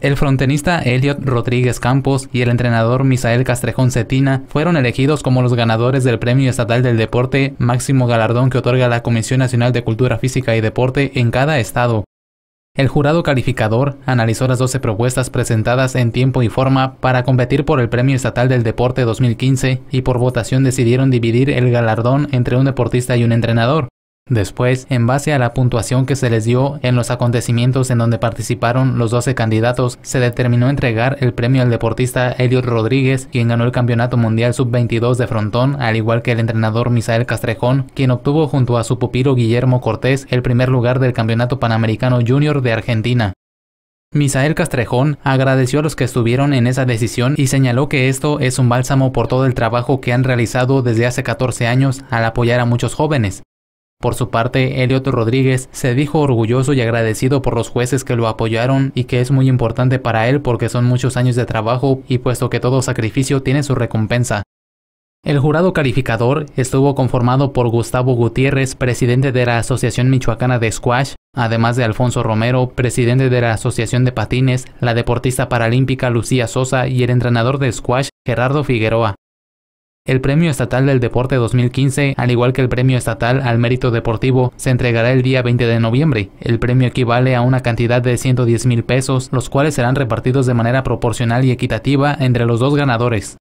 El frontenista Elliot Rodríguez Campos y el entrenador Misael Castrejón Cetina fueron elegidos como los ganadores del Premio Estatal del Deporte, máximo galardón que otorga la Comisión Nacional de Cultura Física y Deporte en cada estado. El jurado calificador analizó las 12 propuestas presentadas en tiempo y forma para competir por el Premio Estatal del Deporte 2015 y por votación decidieron dividir el galardón entre un deportista y un entrenador. Después, en base a la puntuación que se les dio en los acontecimientos en donde participaron los 12 candidatos, se determinó entregar el premio al deportista Elliot Rodríguez, quien ganó el Campeonato Mundial Sub-22 de frontón, al igual que el entrenador Misael Castrejón, quien obtuvo junto a su pupilo Guillermo Cortés el primer lugar del Campeonato Panamericano Junior de Argentina. Misael Castrejón agradeció a los que estuvieron en esa decisión y señaló que esto es un bálsamo por todo el trabajo que han realizado desde hace 14 años al apoyar a muchos jóvenes. Por su parte, Elliot Rodríguez se dijo orgulloso y agradecido por los jueces que lo apoyaron y que es muy importante para él porque son muchos años de trabajo y puesto que todo sacrificio tiene su recompensa. El jurado calificador estuvo conformado por Gustavo Gutiérrez, presidente de la Asociación Michoacana de Squash, además de Alfonso Romero, presidente de la Asociación de Patines, la deportista paralímpica Lucía Sosa y el entrenador de Squash, Gerardo Figueroa. El Premio Estatal del Deporte 2015, al igual que el Premio Estatal al Mérito Deportivo, se entregará el día 20 de noviembre. El premio equivale a una cantidad de 110 mil pesos, los cuales serán repartidos de manera proporcional y equitativa entre los dos ganadores.